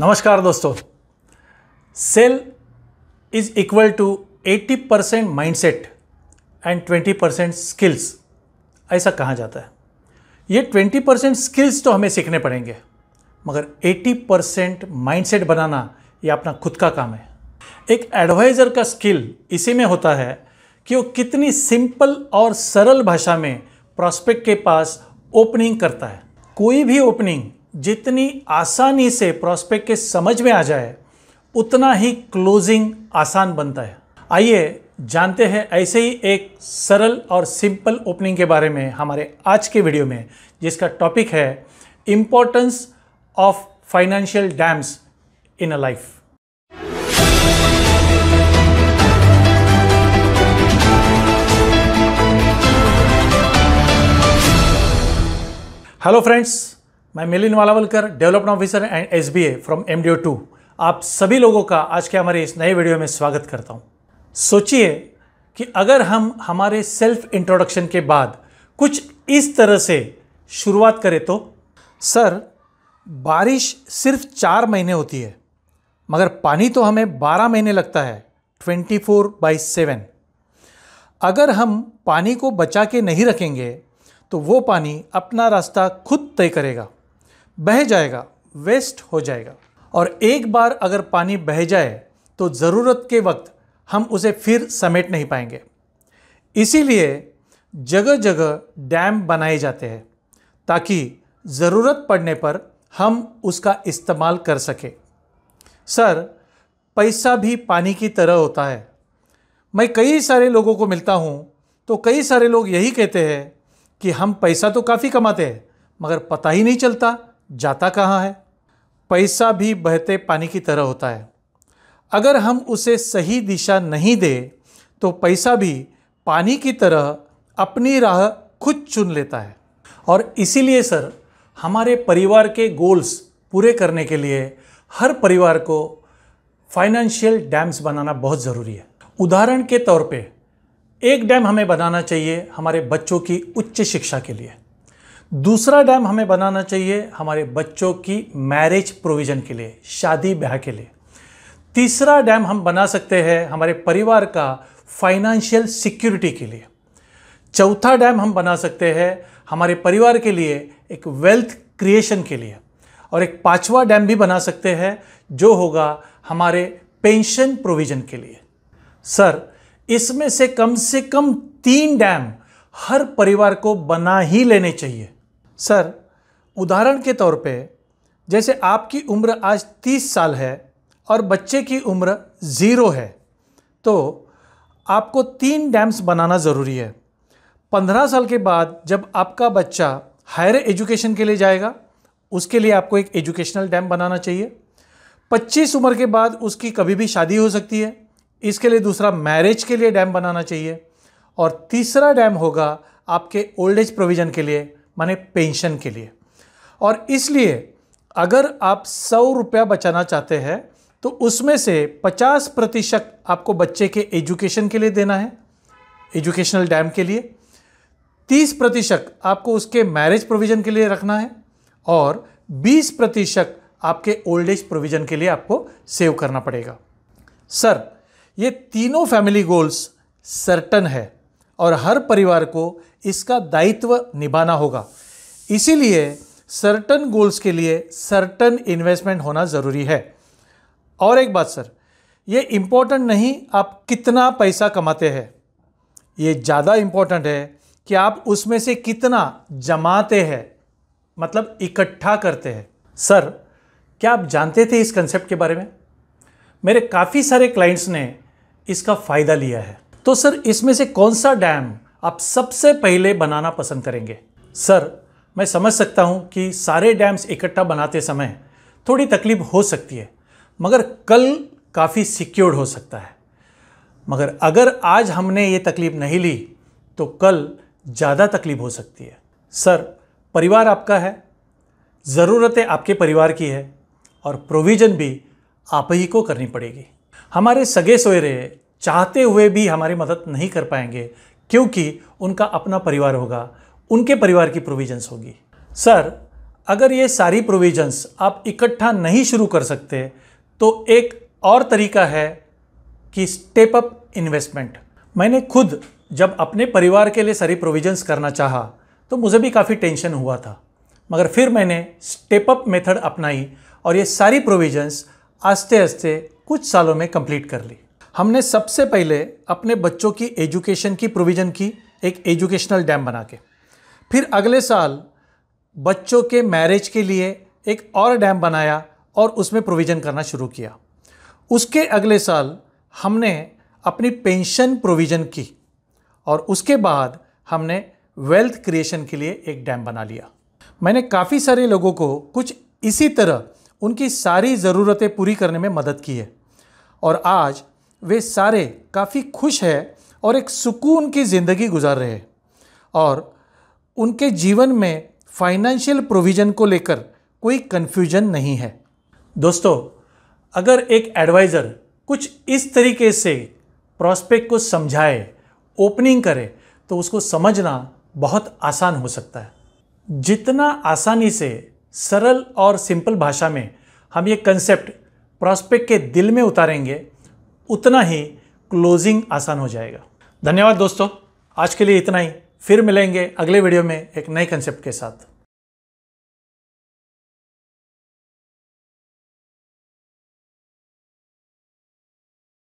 नमस्कार दोस्तों sale is equal to 80 percent mind and 20 percent skills ऐसा कहा जाता है ये 20 परसेंट स्किल्स तो हमें सीखने पड़ेंगे मगर 80 परसेंट माइंड बनाना ये अपना खुद का काम है एक एडवाइज़र का स्किल इसी में होता है कि वो कितनी सिंपल और सरल भाषा में प्रॉस्पेक्ट के पास ओपनिंग करता है कोई भी ओपनिंग जितनी आसानी से प्रॉस्पेक्ट के समझ में आ जाए उतना ही क्लोजिंग आसान बनता है आइए जानते हैं ऐसे ही एक सरल और सिंपल ओपनिंग के बारे में हमारे आज के वीडियो में जिसका टॉपिक है importance of financial dams in a life hello friends मैं Milin Walawalkar development officer and S B A from M D O टू आप सभी लोगों का आज के हमारे इस नए वीडियो में स्वागत करता हूँ सोचिए कि अगर हम हमारे सेल्फ इंट्रोडक्शन के बाद कुछ इस तरह से शुरुआत करें तो सर बारिश सिर्फ चार महीने होती है मगर पानी तो हमें बारह महीने लगता है ट्वेंटी फोर बाई सेवन अगर हम पानी को बचा के नहीं रखेंगे तो वो पानी अपना रास्ता खुद तय करेगा बह जाएगा वेस्ट हो जाएगा और एक बार अगर पानी बह जाए तो ज़रूरत के वक्त हम उसे फिर समेट नहीं पाएंगे इसीलिए जगह जगह डैम बनाए जाते हैं ताकि ज़रूरत पड़ने पर हम उसका इस्तेमाल कर सकें सर पैसा भी पानी की तरह होता है मैं कई सारे लोगों को मिलता हूँ तो कई सारे लोग यही कहते हैं कि हम पैसा तो काफ़ी कमाते हैं मगर पता ही नहीं चलता जाता कहाँ है पैसा भी बहते पानी की तरह होता है अगर हम उसे सही दिशा नहीं दें तो पैसा भी पानी की तरह अपनी राह खुद चुन लेता है और इसीलिए सर हमारे परिवार के गोल्स पूरे करने के लिए हर परिवार को फाइनेंशियल डैम्स बनाना बहुत ज़रूरी है उदाहरण के तौर पे एक डैम हमें बनाना चाहिए हमारे बच्चों की उच्च शिक्षा के लिए दूसरा डैम हमें बनाना चाहिए हमारे बच्चों की मैरिज प्रोविज़न के लिए शादी ब्याह के लिए तीसरा डैम हम बना सकते हैं हमारे परिवार का फाइनेंशियल सिक्योरिटी के लिए चौथा डैम हम बना सकते हैं हमारे परिवार के लिए एक वेल्थ क्रिएशन के लिए और एक पांचवा डैम भी बना सकते हैं जो होगा हमारे पेंशन प्रोविज़न के लिए सर इसमें से कम से कम तीन डैम हर परिवार को बना ही लेने चाहिए सर उदाहरण के तौर पे जैसे आपकी उम्र आज 30 साल है और बच्चे की उम्र ज़ीरो है तो आपको तीन डैम्स बनाना ज़रूरी है पंद्रह साल के बाद जब आपका बच्चा हायर एजुकेशन के लिए जाएगा उसके लिए आपको एक एजुकेशनल डैम बनाना चाहिए पच्चीस उम्र के बाद उसकी कभी भी शादी हो सकती है इसके लिए दूसरा मैरिज के लिए डैम बनाना चाहिए और तीसरा डैम होगा आपके ओल्ड एज प्रोविज़न के लिए माने पेंशन के लिए और इसलिए अगर आप सौ रुपया बचाना चाहते हैं तो उसमें से पचास प्रतिशत आपको बच्चे के एजुकेशन के लिए देना है एजुकेशनल डैम के लिए तीस प्रतिशत आपको उसके मैरिज प्रोविज़न के लिए रखना है और बीस प्रतिशत आपके ओल्ड एज प्रोविज़न के लिए आपको सेव करना पड़ेगा सर ये तीनों फैमिली गोल्स सर्टन है और हर परिवार को इसका दायित्व निभाना होगा इसीलिए सर्टन गोल्स के लिए सर्टन इन्वेस्टमेंट होना ज़रूरी है और एक बात सर ये इम्पोर्टेंट नहीं आप कितना पैसा कमाते हैं ये ज़्यादा इम्पोर्टेंट है कि आप उसमें से कितना जमाते हैं मतलब इकट्ठा करते हैं सर क्या आप जानते थे इस कंसेप्ट के बारे में मेरे काफ़ी सारे क्लाइंट्स ने इसका फ़ायदा लिया है तो सर इसमें से कौन सा डैम आप सबसे पहले बनाना पसंद करेंगे सर मैं समझ सकता हूँ कि सारे डैम्स इकट्ठा बनाते समय थोड़ी तकलीफ हो सकती है मगर कल काफ़ी सिक्योर्ड हो सकता है मगर अगर आज हमने ये तकलीफ नहीं ली तो कल ज़्यादा तकलीफ हो सकती है सर परिवार आपका है ज़रूरतें आपके परिवार की है और प्रोविज़न भी आप ही को करनी पड़ेगी हमारे सगे सोयरे चाहते हुए भी हमारी मदद नहीं कर पाएंगे क्योंकि उनका अपना परिवार होगा उनके परिवार की प्रोविजंस होगी सर अगर ये सारी प्रोविजंस आप इकट्ठा नहीं शुरू कर सकते तो एक और तरीका है कि स्टेप अप इन्वेस्टमेंट मैंने खुद जब अपने परिवार के लिए सारी प्रोविजंस करना चाहा तो मुझे भी काफ़ी टेंशन हुआ था मगर फिर मैंने स्टेप अप मेथड अपनाई और ये सारी प्रोविजंस आस्ते आस्ते कुछ सालों में कंप्लीट कर ली हमने सबसे पहले अपने बच्चों की एजुकेशन की प्रोविज़न की एक एजुकेशनल डैम बना के फिर अगले साल बच्चों के मैरिज के लिए एक और डैम बनाया और उसमें प्रोविज़न करना शुरू किया उसके अगले साल हमने अपनी पेंशन प्रोविज़न की और उसके बाद हमने वेल्थ क्रिएशन के लिए एक डैम बना लिया मैंने काफ़ी सारे लोगों को कुछ इसी तरह उनकी सारी ज़रूरतें पूरी करने में मदद की है और आज वे सारे काफ़ी खुश है और एक सुकून की ज़िंदगी गुजार रहे हैं और उनके जीवन में फाइनेंशियल प्रोविज़न को लेकर कोई कन्फ्यूजन नहीं है दोस्तों अगर एक एडवाइज़र कुछ इस तरीके से प्रॉस्पेक्ट को समझाए ओपनिंग करे तो उसको समझना बहुत आसान हो सकता है जितना आसानी से सरल और सिंपल भाषा में हम ये कंसेप्ट प्रॉस्पेक्ट के दिल में उतारेंगे उतना ही क्लोजिंग आसान हो जाएगा धन्यवाद दोस्तों आज के लिए इतना ही फिर मिलेंगे अगले वीडियो में एक नए कंसेप्ट के साथ